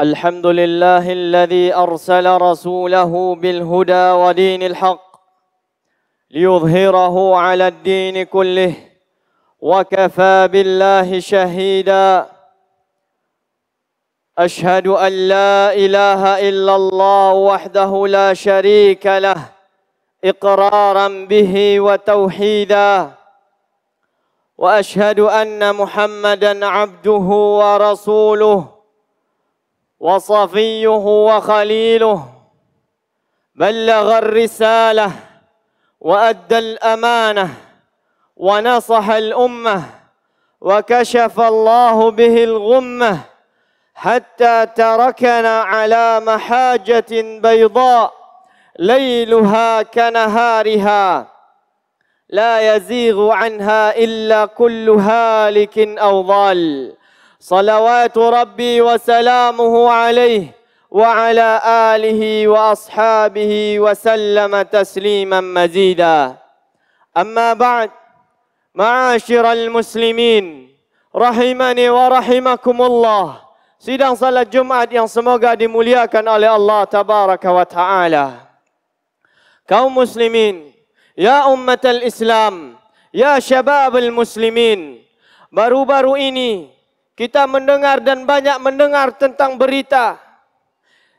الحمد لله الذي أرسل رسوله بالهدى ودين الحق ليظهره على الدين كله وكفى بالله شهيدا أشهد أن لا إله إلا الله وحده لا شريك له إقرارا به وتوحيدا وأشهد أن محمدا عبده ورسوله وصفيه وخليله بلغ الرسالة وأدى الأمانة ونصح الأمة وكشف الله به الغمة حتى تركنا على محاجة بيضاء ليلها كنهارها لا يزيغ عنها إلا كل هالك أو ضال صلوات ربي وسلامه عليه وعلى آله وأصحابه وسلم تسليما مزيدا أما بعد معاشر المسلمين رحمني ورحمكم الله Sidang salat Jumat yang semoga dimuliakan oleh Allah Tabaraka wa Ta'ala. Kaum muslimin, ya umat al-Islam, ya syabab al-muslimin, baru-baru ini kita mendengar dan banyak mendengar tentang berita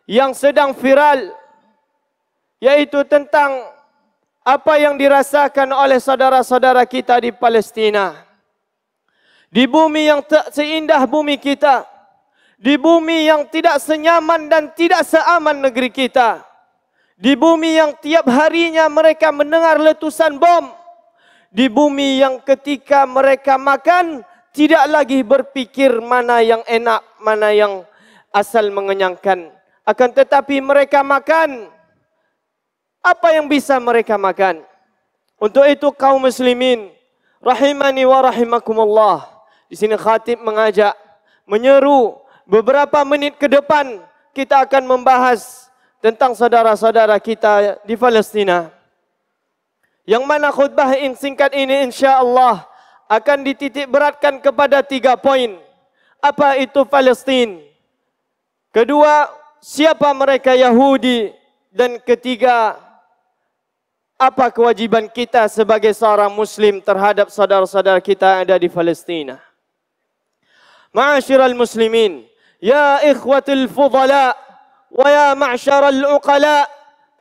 yang sedang viral yaitu tentang apa yang dirasakan oleh saudara-saudara kita di Palestina di bumi yang tak seindah bumi kita di bumi yang tidak senyaman dan tidak seaman negeri kita di bumi yang tiap harinya mereka mendengar letusan bom di bumi yang ketika mereka makan tidak lagi berpikir mana yang enak, mana yang asal mengenyangkan. Akan tetapi mereka makan apa yang bisa mereka makan. Untuk itu kaum muslimin, rahimani wa rahimakumullah. Di sini khatib mengajak, menyeru beberapa menit ke depan kita akan membahas tentang saudara-saudara kita di Palestina. Yang mana khutbah yang singkat ini insyaAllah. Allah akan dititik beratkan kepada tiga poin. Apa itu Palestin? Kedua, siapa mereka Yahudi? Dan ketiga, apa kewajiban kita sebagai seorang Muslim terhadap saudara-saudara kita yang ada di Palestina? Ma'asyiral muslimin, ya ikhwatil fudala, wa ya ma'asyiral uqala,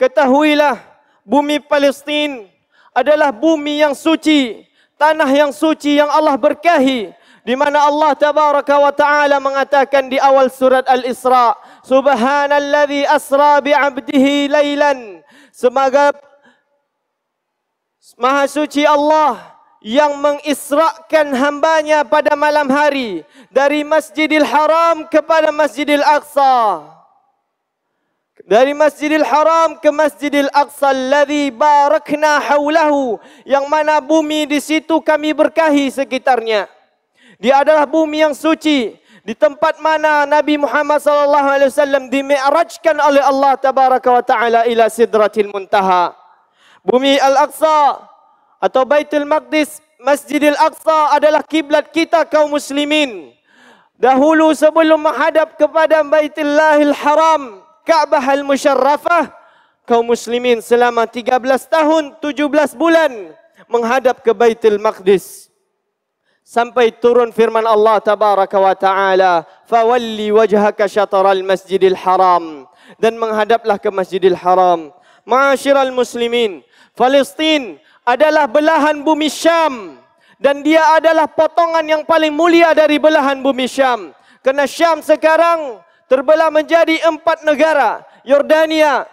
ketahuilah bumi Palestin adalah bumi yang suci, tanah yang suci yang Allah berkahi di mana Allah tabaraka wa taala mengatakan di awal surat al-Isra Subhanalladzi asra bi 'abdihi lailan semoga maha suci Allah yang mengisrakan hambanya pada malam hari dari Masjidil Haram kepada Masjidil Aqsa dari Masjidil Haram ke Masjidil Aqsa alladhi barakna haulahu yang mana bumi di situ kami berkahi sekitarnya. Dia adalah bumi yang suci di tempat mana Nabi Muhammad sallallahu alaihi wasallam dimi'rajkan oleh Allah tabaraka wa taala ila sidratil muntaha. Bumi Al-Aqsa atau Baitul Maqdis Masjidil Aqsa adalah kiblat kita kaum muslimin. Dahulu sebelum menghadap kepada Baitullahil Haram, Ka'bah al-Musharrafah kaum muslimin selama 13 tahun 17 bulan menghadap ke Baitul Maqdis sampai turun firman Allah tabaraka wa taala fa fawalli wajhaka al masjidil haram dan menghadaplah ke Masjidil Haram ma'asyiral muslimin Palestin adalah belahan bumi Syam dan dia adalah potongan yang paling mulia dari belahan bumi Syam kerana Syam sekarang terbelah menjadi empat negara, Yordania,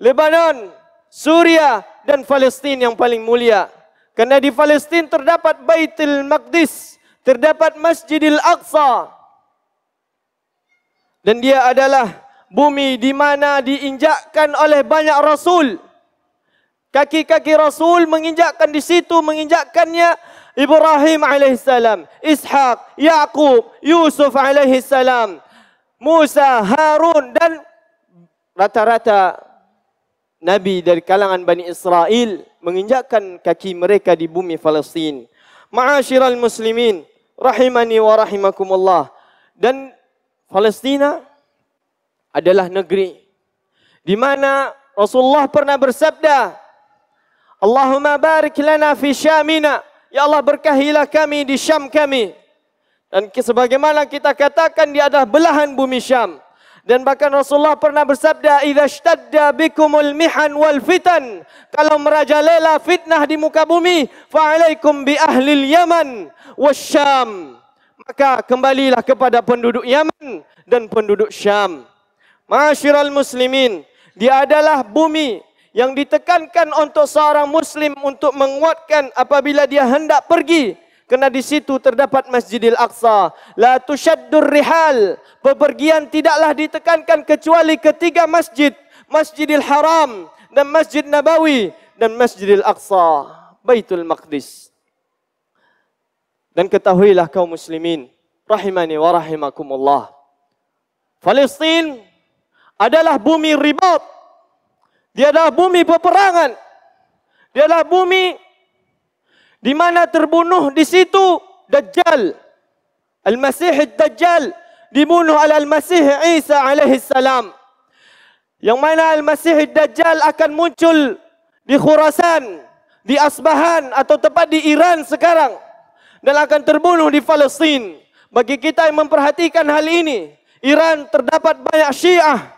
Lebanon, Suria dan Palestin yang paling mulia. Karena di Palestin terdapat Baitul Maqdis, terdapat Masjidil Aqsa. Dan dia adalah bumi di mana diinjakkan oleh banyak rasul. Kaki-kaki rasul menginjakkan di situ, menginjakkannya Ibrahim alaihissalam, Ishak, Yaqub, Yusuf alaihissalam. salam. Musa, Harun dan rata-rata Nabi dari kalangan Bani Israel menginjakkan kaki mereka di bumi Palestin. Ma'asyiral muslimin, rahimani wa rahimakumullah. Dan Palestina adalah negeri di mana Rasulullah pernah bersabda, Allahumma barik lana fi syamina. Ya Allah berkahilah kami di syam kami. Dan sebagaimana kita katakan dia adalah belahan bumi Syam. Dan bahkan Rasulullah pernah bersabda, "Idza shtadda bikumul mihan wal fitan." Kalau merajalela fitnah di muka bumi, fa alaikum bi ahli Yaman wasyam. Maka kembalilah kepada penduduk Yaman dan penduduk Syam. Ma'asyiral muslimin, dia adalah bumi yang ditekankan untuk seorang muslim untuk menguatkan apabila dia hendak pergi kerana di situ terdapat Masjidil Aqsa. La tushaddur rihal. Pepergian tidaklah ditekankan kecuali ketiga masjid. Masjidil Haram dan Masjid Nabawi dan Masjidil Aqsa. Baitul Maqdis. Dan ketahuilah kaum muslimin. Rahimani wa rahimakumullah. Palestin adalah bumi ribat. Dia adalah bumi peperangan. Dia adalah bumi di mana terbunuh di situ Dajjal. Al-Masih Dajjal dibunuh oleh Al-Masih Isa alaihi salam. Yang mana Al-Masih Dajjal akan muncul di Khurasan, di Asbahan atau tepat di Iran sekarang dan akan terbunuh di Palestin. Bagi kita yang memperhatikan hal ini, Iran terdapat banyak Syiah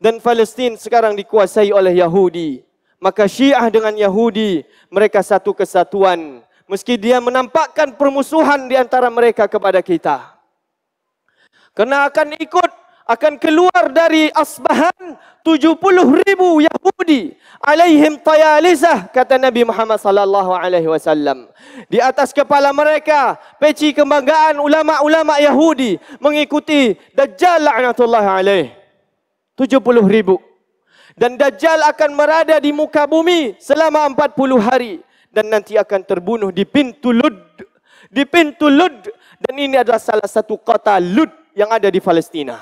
dan Palestin sekarang dikuasai oleh Yahudi maka Syiah dengan Yahudi mereka satu kesatuan meski dia menampakkan permusuhan di antara mereka kepada kita. Kena akan ikut akan keluar dari Asbahan 70 ribu Yahudi alaihim tayalizah kata Nabi Muhammad sallallahu alaihi wasallam di atas kepala mereka peci kebanggaan ulama-ulama Yahudi mengikuti Dajjal la'natullah alaih 70 ribu dan Dajjal akan merada di muka bumi selama 40 hari dan nanti akan terbunuh di pintu Lud di pintu Lud dan ini adalah salah satu kota Lud yang ada di Palestina.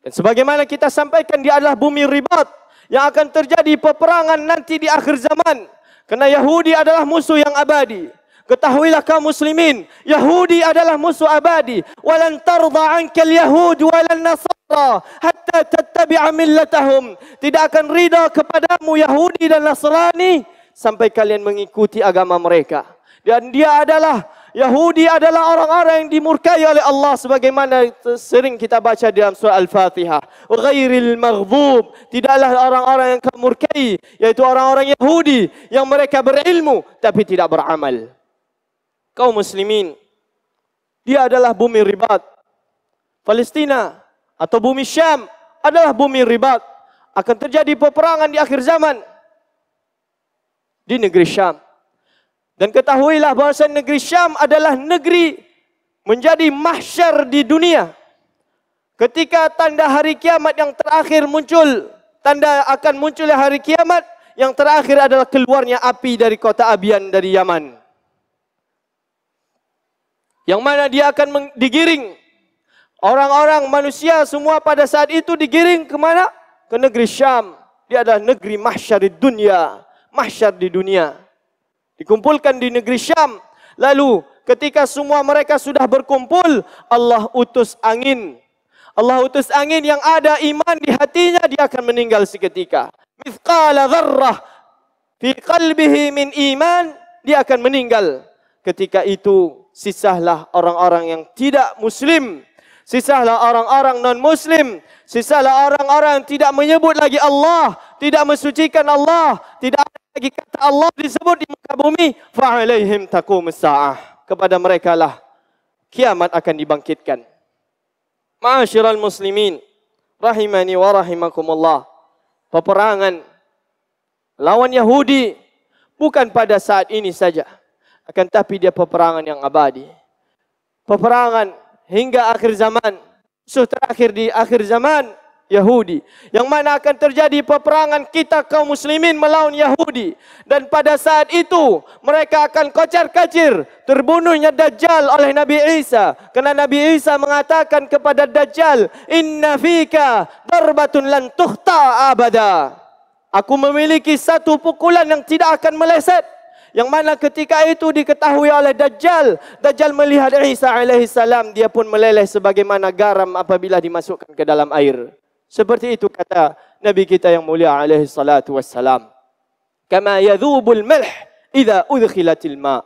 Dan sebagaimana kita sampaikan dia adalah bumi ribat yang akan terjadi peperangan nanti di akhir zaman. Kerana Yahudi adalah musuh yang abadi. Ketahuilah kaum muslimin, Yahudi adalah musuh abadi. Walan tarda ankal yahud walan nasara hatta tattabi'a millatahum. Tidak akan rida kepadamu Yahudi dan Nasrani sampai kalian mengikuti agama mereka. Dan dia adalah Yahudi adalah orang-orang yang dimurkai oleh Allah sebagaimana sering kita baca dalam surah Al-Fatihah. Ghairil maghdub, tidaklah orang-orang yang kamu yaitu orang-orang Yahudi yang mereka berilmu tapi tidak beramal kaum muslimin. Dia adalah bumi ribat. Palestina atau bumi Syam adalah bumi ribat. Akan terjadi peperangan di akhir zaman di negeri Syam. Dan ketahuilah bahawa negeri Syam adalah negeri menjadi mahsyar di dunia. Ketika tanda hari kiamat yang terakhir muncul, tanda akan munculnya hari kiamat yang terakhir adalah keluarnya api dari kota Abian dari Yaman yang mana dia akan digiring orang-orang manusia semua pada saat itu digiring ke mana? Ke negeri Syam. Dia adalah negeri mahsyar di dunia, mahsyar di dunia. Dikumpulkan di negeri Syam. Lalu ketika semua mereka sudah berkumpul, Allah utus angin. Allah utus angin yang ada iman di hatinya dia akan meninggal seketika. Mithqala dharrah fi qalbihi min iman dia akan meninggal ketika itu sisahlah orang-orang yang tidak muslim sisahlah orang-orang non muslim sisahlah orang-orang yang tidak menyebut lagi Allah tidak mensucikan Allah tidak ada lagi kata Allah disebut di muka bumi fa alaihim taqumus saah kepada mereka lah kiamat akan dibangkitkan ma'asyiral muslimin rahimani wa rahimakumullah peperangan lawan yahudi bukan pada saat ini saja akan tapi dia peperangan yang abadi. Peperangan hingga akhir zaman. Suh terakhir di akhir zaman Yahudi. Yang mana akan terjadi peperangan kita kaum muslimin melawan Yahudi. Dan pada saat itu mereka akan kocar kacir terbunuhnya Dajjal oleh Nabi Isa. Kerana Nabi Isa mengatakan kepada Dajjal, Inna fika darbatun lan abada. Aku memiliki satu pukulan yang tidak akan meleset. Yang mana ketika itu diketahui oleh Dajjal. Dajjal melihat Isa AS, dia pun meleleh sebagaimana garam apabila dimasukkan ke dalam air. Seperti itu kata Nabi kita yang mulia alaihi salatu wassalam. Kama yadhubul malh idha udkhilatil ma.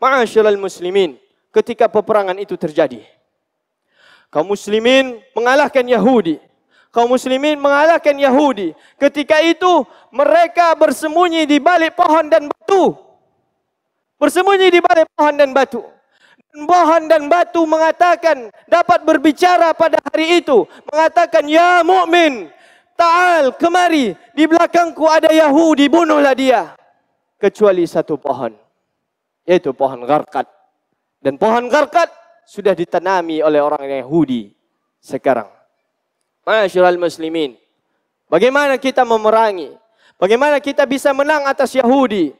Ma'asyiral muslimin ketika peperangan itu terjadi. Kaum muslimin mengalahkan Yahudi kaum muslimin mengalahkan Yahudi. Ketika itu mereka bersembunyi di balik pohon dan batu. Bersembunyi di balik pohon dan batu. Dan pohon dan batu mengatakan dapat berbicara pada hari itu. Mengatakan, ya mukmin, ta'al kemari. Di belakangku ada Yahudi, bunuhlah dia. Kecuali satu pohon. Yaitu pohon garkat. Dan pohon garkat sudah ditanami oleh orang Yahudi sekarang. Masyurul Muslimin. Bagaimana kita memerangi? Bagaimana kita bisa menang atas Yahudi?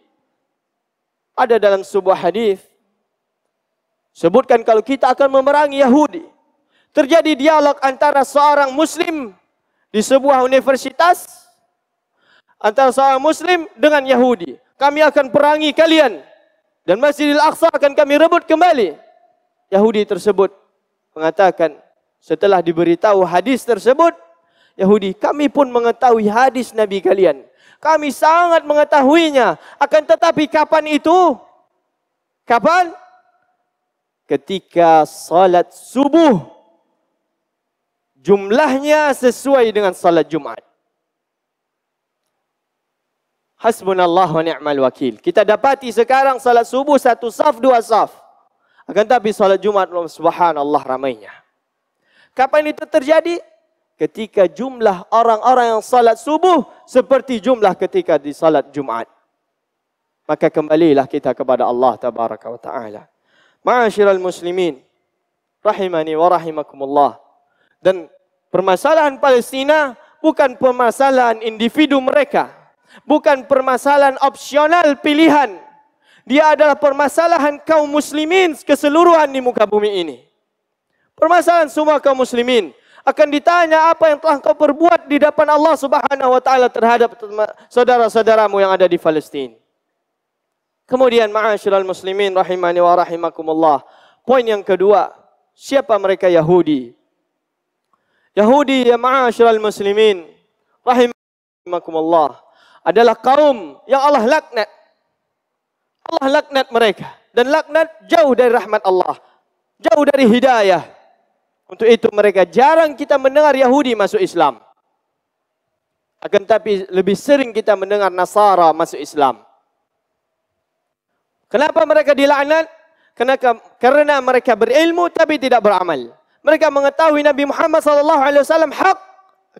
Ada dalam sebuah hadis sebutkan kalau kita akan memerangi Yahudi. Terjadi dialog antara seorang muslim di sebuah universitas antara seorang muslim dengan Yahudi. Kami akan perangi kalian dan Masjidil Aqsa akan kami rebut kembali. Yahudi tersebut mengatakan, Setelah diberitahu hadis tersebut, Yahudi, kami pun mengetahui hadis Nabi kalian. Kami sangat mengetahuinya. Akan tetapi kapan itu? Kapan? Ketika salat subuh. Jumlahnya sesuai dengan salat Jumat. Hasbunallah wa ni'mal wakil. Kita dapati sekarang salat subuh satu saf, dua saf. Akan tetapi salat Jumat, subhanallah ramainya. Kapan itu terjadi? Ketika jumlah orang-orang yang salat subuh seperti jumlah ketika di salat Jumaat. Maka kembalilah kita kepada Allah Tabaraka wa Ta'ala. Ma'asyiral muslimin. Rahimani wa rahimakumullah. Dan permasalahan Palestina bukan permasalahan individu mereka. Bukan permasalahan opsional pilihan. Dia adalah permasalahan kaum muslimin keseluruhan di muka bumi ini permasalahan semua kaum muslimin akan ditanya apa yang telah kau perbuat di depan Allah Subhanahu wa taala terhadap saudara-saudaramu yang ada di Palestin. Kemudian ma'asyiral muslimin rahimani wa rahimakumullah. Poin yang kedua, siapa mereka Yahudi? Yahudi ya ma'asyiral muslimin rahimakumullah adalah kaum yang Allah laknat. Allah laknat mereka dan laknat jauh dari rahmat Allah. Jauh dari hidayah. Untuk itu mereka jarang kita mendengar Yahudi masuk Islam. Akan tapi lebih sering kita mendengar Nasara masuk Islam. Kenapa mereka dilaknat? Kenapa? Karena mereka berilmu tapi tidak beramal. Mereka mengetahui Nabi Muhammad sallallahu alaihi wasallam hak,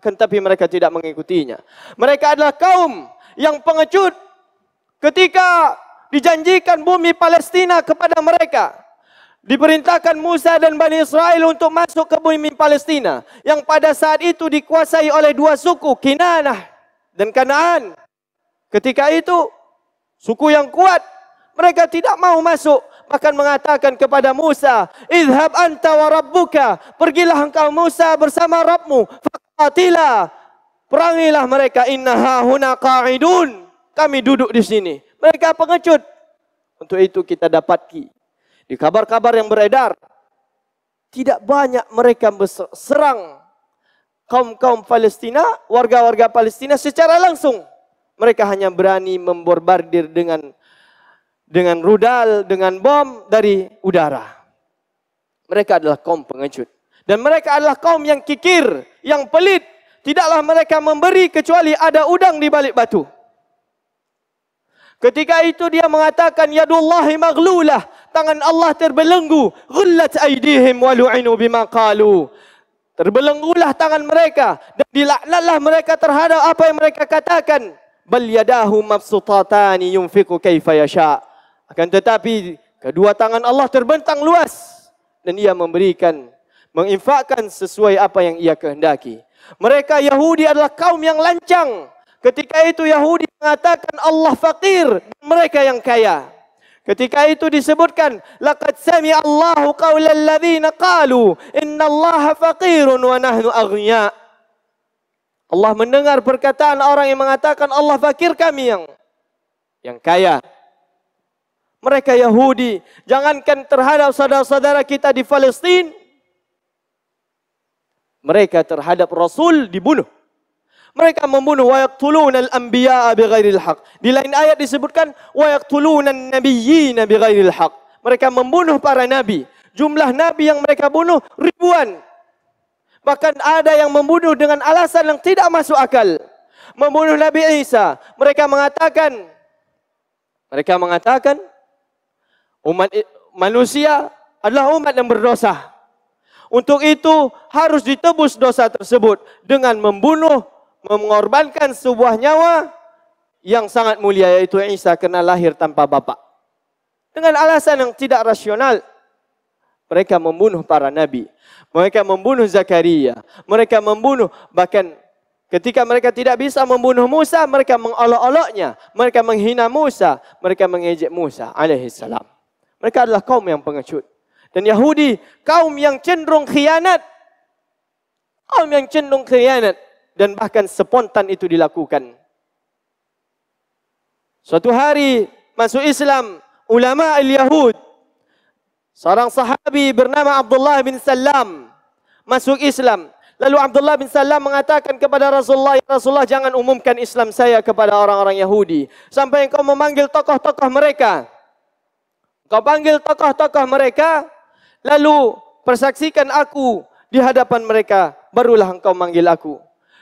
akan tapi mereka tidak mengikutinya. Mereka adalah kaum yang pengecut ketika dijanjikan bumi Palestina kepada mereka diperintahkan Musa dan Bani Israel untuk masuk ke bumi Palestina yang pada saat itu dikuasai oleh dua suku Kinanah dan Kanaan. Ketika itu suku yang kuat mereka tidak mau masuk bahkan mengatakan kepada Musa, "Idhab anta wa rabbuka, pergilah engkau Musa bersama Rabbmu, fakatilah perangilah mereka innaha huna qa'idun." Kami duduk di sini. Mereka pengecut. Untuk itu kita dapatki di kabar-kabar yang beredar tidak banyak mereka serang kaum-kaum Palestina, warga-warga Palestina secara langsung. Mereka hanya berani memborbardir dengan dengan rudal, dengan bom dari udara. Mereka adalah kaum pengecut dan mereka adalah kaum yang kikir, yang pelit. Tidaklah mereka memberi kecuali ada udang di balik batu. Ketika itu dia mengatakan, Yadullahi maghlulah tangan Allah terbelenggu ghullat Aidihim wa lu'inu bima qalu terbelenggulah tangan mereka dan dilaknatlah mereka terhadap apa yang mereka katakan bal yadahu mabsutatani yunfiqu kaifa yasha akan tetapi kedua tangan Allah terbentang luas dan ia memberikan menginfakkan sesuai apa yang ia kehendaki mereka Yahudi adalah kaum yang lancang ketika itu Yahudi mengatakan Allah fakir dan mereka yang kaya Ketika itu disebutkan laqad sami Allahu qaulal ladzina qalu inna Allah faqirun wa nahnu aghnia. Allah mendengar perkataan orang yang mengatakan Allah fakir kami yang yang kaya. Mereka Yahudi, jangankan terhadap saudara-saudara kita di Palestina mereka terhadap Rasul dibunuh mereka membunuh wa yaqtuluna al-anbiya'a bighairi al-haq. Di lain ayat disebutkan wa yaqtuluna an-nabiyyina bighairi al-haq. Mereka membunuh para nabi. Jumlah nabi yang mereka bunuh ribuan. Bahkan ada yang membunuh dengan alasan yang tidak masuk akal. Membunuh Nabi Isa, mereka mengatakan mereka mengatakan umat manusia adalah umat yang berdosa. Untuk itu harus ditebus dosa tersebut dengan membunuh mengorbankan sebuah nyawa yang sangat mulia yaitu Isa kena lahir tanpa bapa. Dengan alasan yang tidak rasional mereka membunuh para nabi. Mereka membunuh Zakaria, mereka membunuh bahkan ketika mereka tidak bisa membunuh Musa, mereka mengolok-oloknya, mereka menghina Musa, mereka mengejek Musa alaihi salam. Mereka adalah kaum yang pengecut. Dan Yahudi kaum yang cenderung khianat. Kaum yang cenderung khianat dan bahkan spontan itu dilakukan. Suatu hari masuk Islam ulama al-Yahud seorang sahabi bernama Abdullah bin Salam masuk Islam. Lalu Abdullah bin Salam mengatakan kepada Rasulullah, ya Rasulullah jangan umumkan Islam saya kepada orang-orang Yahudi. Sampai engkau memanggil tokoh-tokoh mereka. Engkau panggil tokoh-tokoh mereka, lalu persaksikan aku di hadapan mereka. Barulah engkau manggil aku.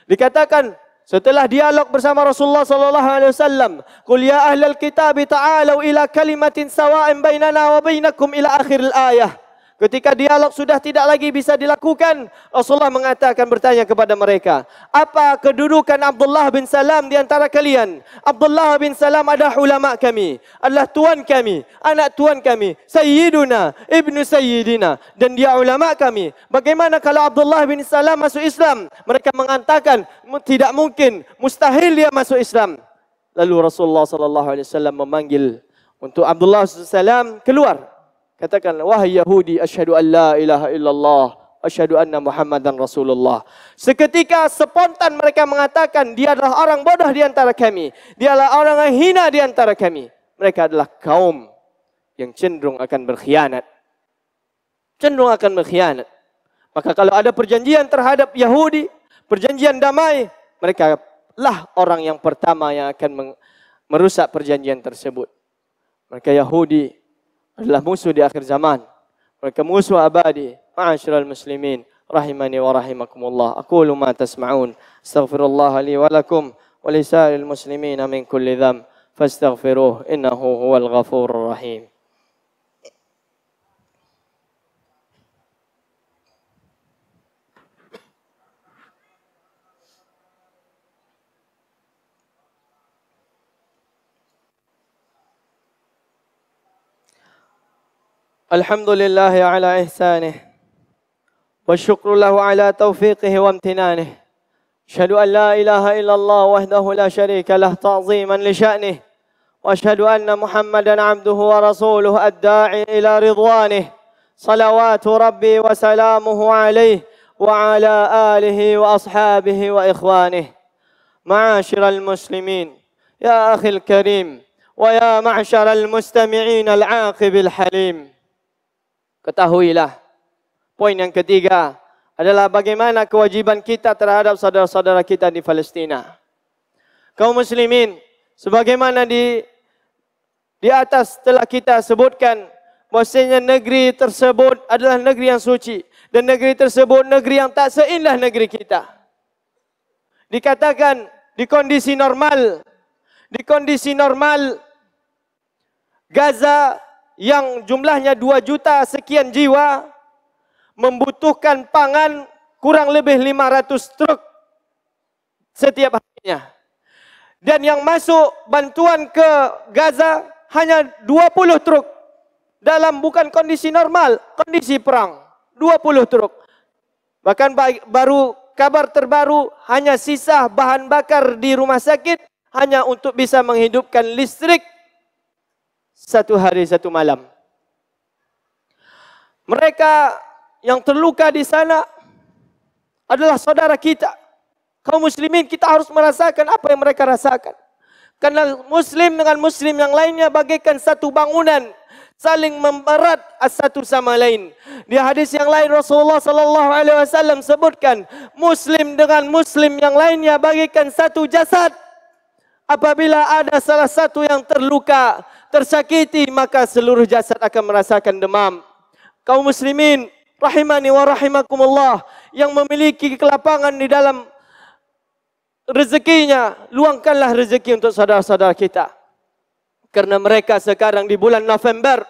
Dikatakan setelah dialog bersama Rasulullah sallallahu alaihi wasallam, "Qul ya ahlal kitab ta'alu ila kalimatin sawa'in bainana wa bainakum ila akhir al-ayah." Ketika dialog sudah tidak lagi bisa dilakukan, Rasulullah mengatakan bertanya kepada mereka, apa kedudukan Abdullah bin Salam di antara kalian? Abdullah bin Salam adalah ulama kami, adalah tuan kami, anak tuan kami, Sayyiduna, Ibnu Sayyidina, dan dia ulama kami. Bagaimana kalau Abdullah bin Salam masuk Islam? Mereka mengatakan, tidak mungkin, mustahil dia masuk Islam. Lalu Rasulullah Sallallahu Alaihi Wasallam memanggil untuk Abdullah bin Salam keluar Katakan, wahai Yahudi, asyhadu an la ilaha illallah, asyhadu anna Muhammadan Rasulullah. Seketika spontan mereka mengatakan, dia adalah orang bodoh di antara kami. Dia adalah orang yang hina di antara kami. Mereka adalah kaum yang cenderung akan berkhianat. Cenderung akan berkhianat. Maka kalau ada perjanjian terhadap Yahudi, perjanjian damai, mereka lah orang yang pertama yang akan merusak perjanjian tersebut. Mereka Yahudi adalah musuh di akhir zaman. Mereka musuh abadi. Ma'asyiral muslimin. Rahimani wa rahimakumullah. Aku Aqulu ma tasma'un. Astaghfirullah li wa lakum. Wa lisairil muslimina min kulli dham. Fastaghfiruh innahu huwal ghafur rahim. الحمد لله على إحسانه والشكر له على توفيقه وامتنانه أشهد أن لا إله إلا الله وحده لا شريك له تعظيما لشأنه وأشهد أن محمدا عبده ورسوله الداعي إلى رضوانه صلوات ربي وسلامه عليه وعلى آله وأصحابه وإخوانه معاشر المسلمين يا أخي الكريم ويا معشر المستمعين العاقب الحليم ketahuilah. Poin yang ketiga adalah bagaimana kewajiban kita terhadap saudara-saudara kita di Palestina. Kau muslimin, sebagaimana di di atas telah kita sebutkan bahasanya negeri tersebut adalah negeri yang suci dan negeri tersebut negeri yang tak seindah negeri kita. Dikatakan di kondisi normal, di kondisi normal Gaza yang jumlahnya 2 juta sekian jiwa membutuhkan pangan kurang lebih 500 truk setiap harinya. Dan yang masuk bantuan ke Gaza hanya 20 truk dalam bukan kondisi normal, kondisi perang. 20 truk. Bahkan baru kabar terbaru hanya sisa bahan bakar di rumah sakit hanya untuk bisa menghidupkan listrik satu hari satu malam. Mereka yang terluka di sana adalah saudara kita. Kaum muslimin kita harus merasakan apa yang mereka rasakan. Karena muslim dengan muslim yang lainnya bagaikan satu bangunan saling memberat satu sama lain. Di hadis yang lain Rasulullah sallallahu alaihi wasallam sebutkan muslim dengan muslim yang lainnya bagaikan satu jasad. Apabila ada salah satu yang terluka, tersakiti maka seluruh jasad akan merasakan demam. Kau muslimin rahimani wa rahimakumullah yang memiliki kelapangan di dalam rezekinya, luangkanlah rezeki untuk saudara-saudara kita. Karena mereka sekarang di bulan November,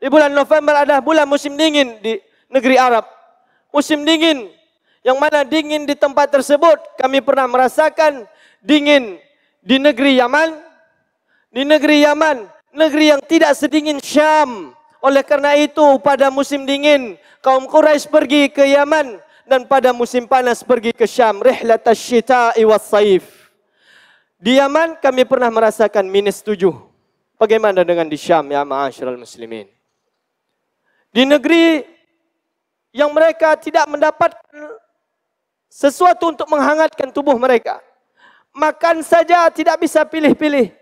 di bulan November adalah bulan musim dingin di negeri Arab. Musim dingin yang mana dingin di tempat tersebut kami pernah merasakan dingin di negeri Yaman di negeri Yaman negeri yang tidak sedingin Syam. Oleh karena itu pada musim dingin kaum Quraisy pergi ke Yaman dan pada musim panas pergi ke Syam. Rihlat asyita'i Iwas saif. Di Yaman kami pernah merasakan minus tujuh. Bagaimana dengan di Syam ya ma'asyiral muslimin? Di negeri yang mereka tidak mendapatkan sesuatu untuk menghangatkan tubuh mereka. Makan saja tidak bisa pilih-pilih.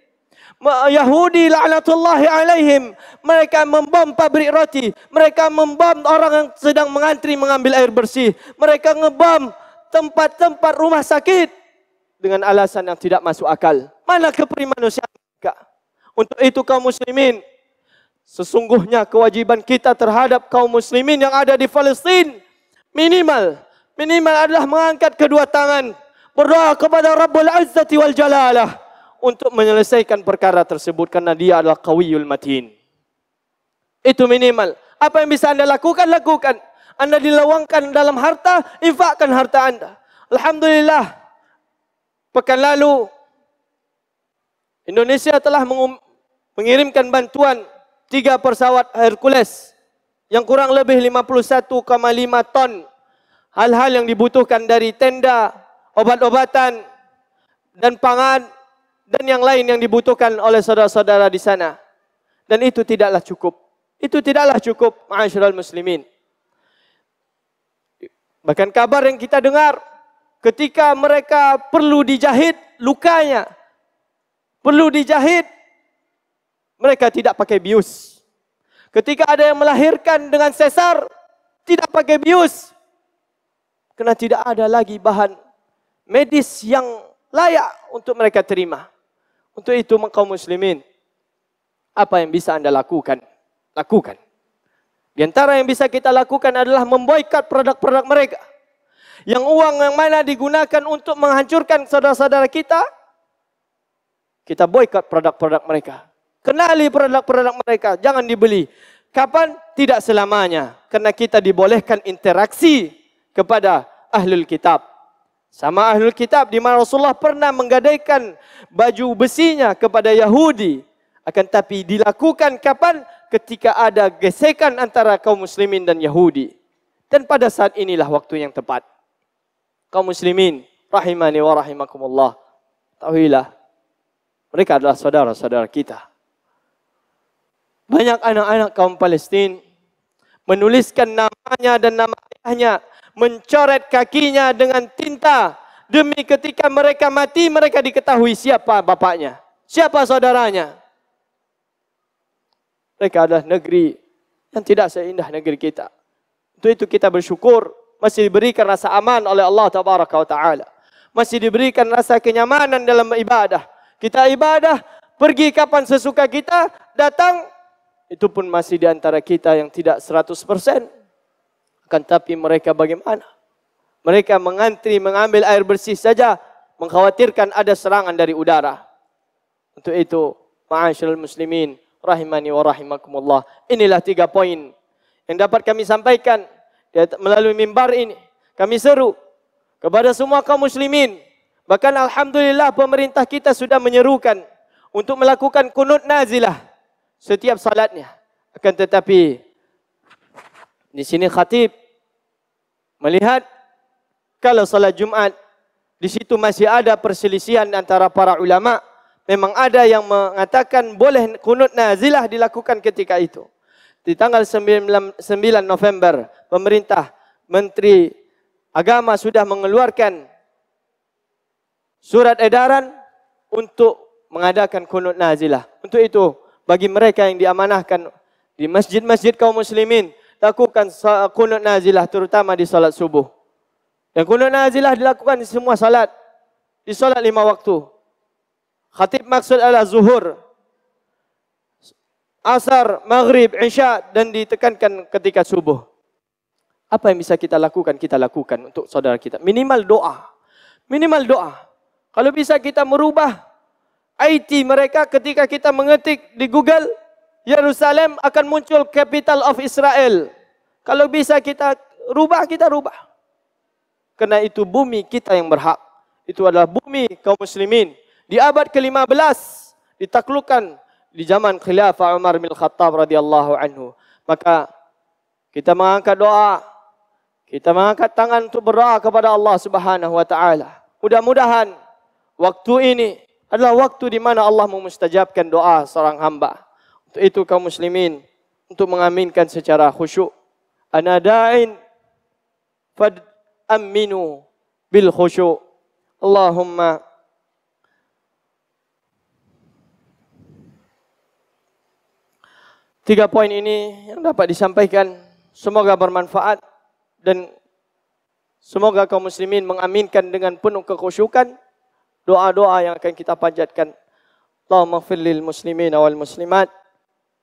Yahudi laknatullahi alaihim. Mereka membom pabrik roti. Mereka membom orang yang sedang mengantri mengambil air bersih. Mereka ngebom tempat-tempat rumah sakit. Dengan alasan yang tidak masuk akal. Mana keperi manusia? Untuk itu kaum muslimin. Sesungguhnya kewajiban kita terhadap kaum muslimin yang ada di Palestin Minimal. Minimal adalah mengangkat kedua tangan. Berdoa kepada Rabbul Azzati wal Jalalah untuk menyelesaikan perkara tersebut karena dia adalah qawiyul matin. Itu minimal. Apa yang bisa anda lakukan, lakukan. Anda dilawangkan dalam harta, infakkan harta anda. Alhamdulillah, pekan lalu Indonesia telah mengirimkan bantuan tiga pesawat Hercules yang kurang lebih 51,5 ton hal-hal yang dibutuhkan dari tenda, obat-obatan, dan pangan dan yang lain yang dibutuhkan oleh saudara-saudara di sana. Dan itu tidaklah cukup. Itu tidaklah cukup, ma'asyiral muslimin. Bahkan kabar yang kita dengar ketika mereka perlu dijahit lukanya, perlu dijahit, mereka tidak pakai bius. Ketika ada yang melahirkan dengan sesar, tidak pakai bius. Kerana tidak ada lagi bahan medis yang layak untuk mereka terima. Untuk itu kaum muslimin, apa yang bisa anda lakukan? Lakukan. Di antara yang bisa kita lakukan adalah memboikot produk-produk mereka. Yang uang yang mana digunakan untuk menghancurkan saudara-saudara kita, kita boikot produk-produk mereka. Kenali produk-produk mereka, jangan dibeli. Kapan? Tidak selamanya. Karena kita dibolehkan interaksi kepada ahlul kitab. Sama ahlul kitab di mana Rasulullah pernah menggadaikan baju besinya kepada Yahudi. Akan tapi dilakukan kapan? Ketika ada gesekan antara kaum muslimin dan Yahudi. Dan pada saat inilah waktu yang tepat. Kaum muslimin, rahimani wa rahimakumullah. Tahuilah, mereka adalah saudara-saudara kita. Banyak anak-anak kaum Palestin menuliskan namanya dan nama ayahnya mencoret kakinya dengan tinta. Demi ketika mereka mati, mereka diketahui siapa bapaknya. Siapa saudaranya. Mereka adalah negeri yang tidak seindah negeri kita. Untuk itu kita bersyukur masih diberikan rasa aman oleh Allah Tabaraka wa Ta'ala. Masih diberikan rasa kenyamanan dalam ibadah. Kita ibadah, pergi kapan sesuka kita, datang, itu pun masih di antara kita yang tidak 100%. akan tapi mereka bagaimana? Mereka mengantri mengambil air bersih saja mengkhawatirkan ada serangan dari udara. Untuk itu, ma'asyiral muslimin rahimani wa rahimakumullah. Inilah tiga poin yang dapat kami sampaikan melalui mimbar ini. Kami seru kepada semua kaum muslimin. Bahkan alhamdulillah pemerintah kita sudah menyerukan untuk melakukan kunut nazilah setiap salatnya. Akan tetapi di sini khatib melihat kalau salat Jumat di situ masih ada perselisihan antara para ulama. Memang ada yang mengatakan boleh kunut nazilah dilakukan ketika itu. Di tanggal 9 November, pemerintah Menteri Agama sudah mengeluarkan surat edaran untuk mengadakan kunut nazilah. Untuk itu, bagi mereka yang diamanahkan di masjid-masjid kaum muslimin, lakukan kunut nazilah terutama di salat subuh. Dan kunut nazilah dilakukan di semua salat Di salat lima waktu. Khatib maksud adalah zuhur. Asar, maghrib, isya dan ditekankan ketika subuh. Apa yang bisa kita lakukan, kita lakukan untuk saudara kita. Minimal doa. Minimal doa. Kalau bisa kita merubah IT mereka ketika kita mengetik di Google, Yerusalem akan muncul capital of Israel. Kalau bisa kita rubah, kita rubah. Kerana itu bumi kita yang berhak. Itu adalah bumi kaum muslimin. Di abad ke-15 ditaklukkan di zaman khilafah Umar bin Khattab radhiyallahu anhu. Maka kita mengangkat doa, kita mengangkat tangan untuk berdoa kepada Allah Subhanahu wa taala. Mudah-mudahan waktu ini adalah waktu di mana Allah memustajabkan doa seorang hamba itu kaum muslimin untuk mengaminkan secara khusyuk. Anadain, da'in fad amminu bil khusyuk. Allahumma Tiga poin ini yang dapat disampaikan semoga bermanfaat dan semoga kaum muslimin mengaminkan dengan penuh kekhusyukan doa-doa yang akan kita panjatkan. Allahumma lil muslimin wal muslimat.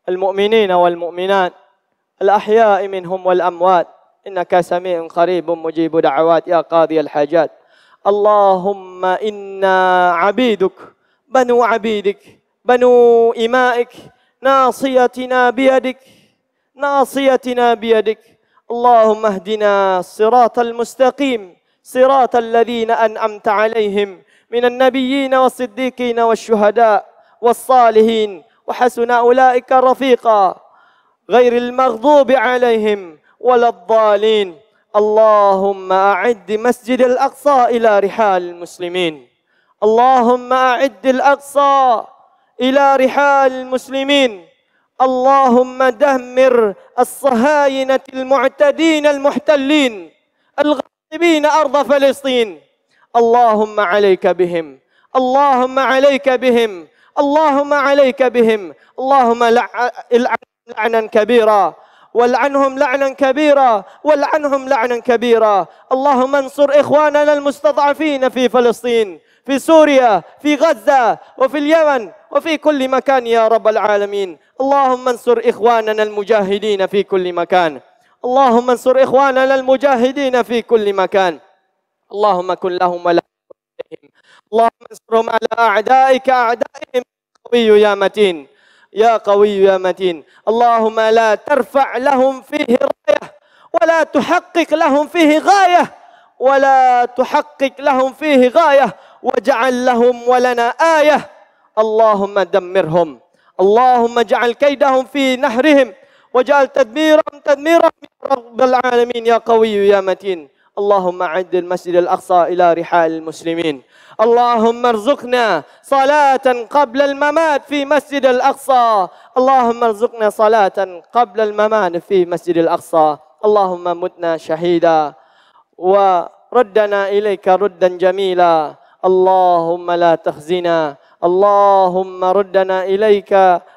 المؤمنين والمؤمنات الأحياء منهم والأموات إنك سميع قريب مجيب دعوات يا قاضي الحاجات اللهم إنا عبيدك بنو عبيدك بنو إمائك ناصيتنا بيدك ناصيتنا بيدك اللهم اهدنا الصراط المستقيم صراط الذين أنعمت عليهم من النبيين والصديقين والشهداء والصالحين وحسن أولئك رفيقا غير المغضوب عليهم ولا الضالين اللهم أعد مسجد الأقصى إلى رحال المسلمين اللهم أعد الأقصى إلى رحال المسلمين اللهم دمر الصهاينة المعتدين المحتلين الغاصبين أرض فلسطين اللهم عليك بهم اللهم عليك بهم اللهم عليك بهم اللهم لعن لعنا كبيرا والعنهم لعنا كبيرا والعنهم لعنا كبيرا اللهم انصر إخواننا المستضعفين في فلسطين في سوريا في غزة وفي اليمن وفي كل مكان يا رب العالمين اللهم انصر إخواننا المجاهدين في كل مكان اللهم انصر إخواننا المجاهدين في كل مكان اللهم كن لهم ولهم اللهم انصرهم على أعدائك أعدائهم قوي يا متين يا قوي يا متين اللهم لا ترفع لهم فيه راية ولا تحقق لهم فيه غاية ولا تحقق لهم فيه غاية واجعل لهم ولنا آية اللهم دمرهم اللهم اجعل كيدهم في نحرهم واجعل تدميرهم تدميرهم يا رب العالمين يا قوي يا متين اللهم عد المسجد الأقصى إلى رحال المسلمين اللهم ارزقنا صلاة قبل الممات في مسجد الأقصى اللهم ارزقنا صلاة قبل الممات في مسجد الأقصى اللهم متنا شهيدا وردنا إليك ردا جميلا اللهم لا تخزنا اللهم ردنا إليك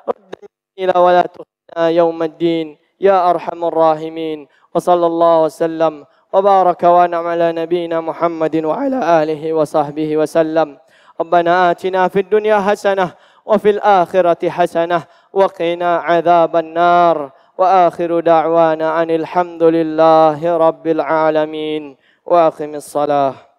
ردا جميلا ولا تخزنا يوم الدين يا أرحم الراحمين وصلى الله وسلم وبارك وانعم على نبينا محمد وعلى آله وصحبه وسلم ربنا آتنا في الدنيا حسنة وفي الآخرة حسنة وقنا عذاب النار وآخر دعوانا أن الحمد لله رب العالمين وأقم الصلاة